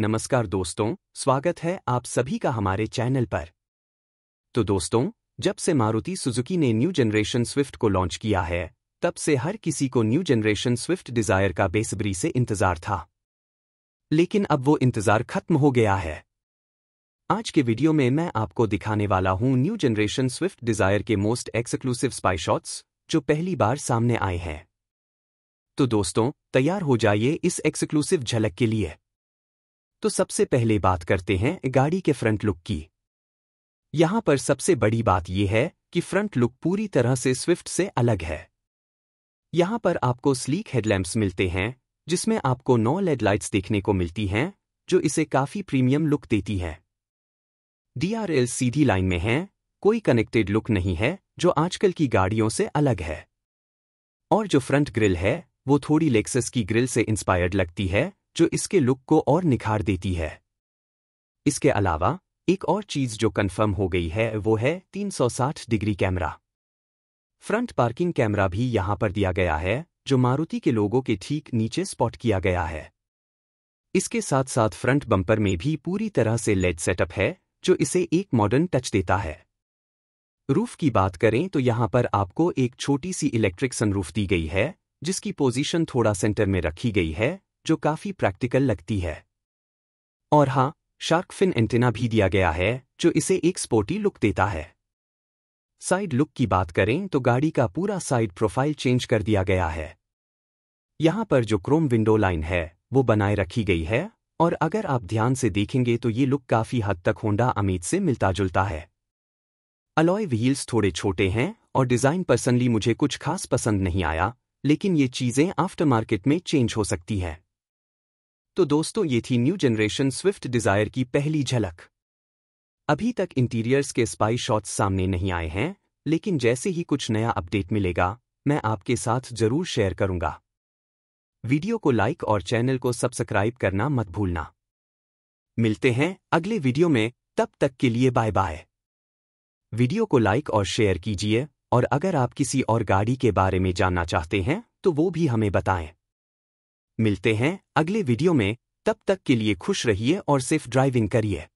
नमस्कार दोस्तों स्वागत है आप सभी का हमारे चैनल पर तो दोस्तों जब से मारुति सुजुकी ने न्यू जनरेशन स्विफ्ट को लॉन्च किया है तब से हर किसी को न्यू जनरेशन स्विफ्ट डिजायर का बेसब्री से इंतजार था लेकिन अब वो इंतजार खत्म हो गया है आज के वीडियो में मैं आपको दिखाने वाला हूं न्यू जनरेशन स्विफ्ट डिजायर के मोस्ट एक्सक्लूसिव स्पाई शॉट्स जो पहली बार सामने आए हैं तो दोस्तों तैयार हो जाइए इस एक्सक्लूसिव झलक के लिए तो सबसे पहले बात करते हैं गाड़ी के फ्रंट लुक की यहां पर सबसे बड़ी बात यह है कि फ्रंट लुक पूरी तरह से स्विफ्ट से अलग है यहां पर आपको स्लीक हेडलैम्प्स मिलते हैं जिसमें आपको नौ लेडलाइट्स देखने को मिलती हैं जो इसे काफी प्रीमियम लुक देती है डीआरएल सीधी लाइन में है कोई कनेक्टेड लुक नहीं है जो आजकल की गाड़ियों से अलग है और जो फ्रंट ग्रिल है वो थोड़ी लेक्सस की ग्रिल से इंस्पायर्ड लगती है जो इसके लुक को और निखार देती है इसके अलावा एक और चीज जो कंफर्म हो गई है वो है 360 degree camera front parking camera भी यहां पर दिया गया है जो मारुति के लोगों के ठीक नीचे स्पॉट किया गया है इसके साथ साथ फ्रंट बम्पर में भी पूरी तरह से लेड सेटअप है जो इसे एक मॉडर्न टच देता है रूफ की बात करें तो यहां पर आपको एक छोटी सी इलेक्ट्रिक सनरूफ दी गई है जिसकी पोजीशन थोड़ा सेंटर में रखी गई है जो काफ़ी प्रैक्टिकल लगती है और हां शार्क फिन एंटेना भी दिया गया है जो इसे एक स्पोर्टी लुक देता है साइड लुक की बात करें तो गाड़ी का पूरा साइड प्रोफाइल चेंज कर दिया गया है यहां पर जो क्रोम विंडो लाइन है वो बनाए रखी गई है और अगर आप ध्यान से देखेंगे तो ये लुक काफ़ी हद तक होंडा अमीत से मिलता जुलता है अलॉय व्हील्स थोड़े छोटे हैं और डिज़ाइन पर्सनली मुझे कुछ खास पसंद नहीं आया लेकिन ये चीज़ें आफ्टर मार्केट में चेंज हो सकती हैं तो दोस्तों ये थी न्यू जनरेशन स्विफ्ट डिजायर की पहली झलक अभी तक इंटीरियर्स के स्पाई शॉट्स सामने नहीं आए हैं लेकिन जैसे ही कुछ नया अपडेट मिलेगा मैं आपके साथ जरूर शेयर करूंगा वीडियो को लाइक और चैनल को सब्सक्राइब करना मत भूलना मिलते हैं अगले वीडियो में तब तक के लिए बाय बाय वीडियो को लाइक और शेयर कीजिए और अगर आप किसी और गाड़ी के बारे में जानना चाहते हैं तो वो भी हमें बताएं मिलते हैं अगले वीडियो में तब तक के लिए खुश रहिए और सिर्फ ड्राइविंग करिए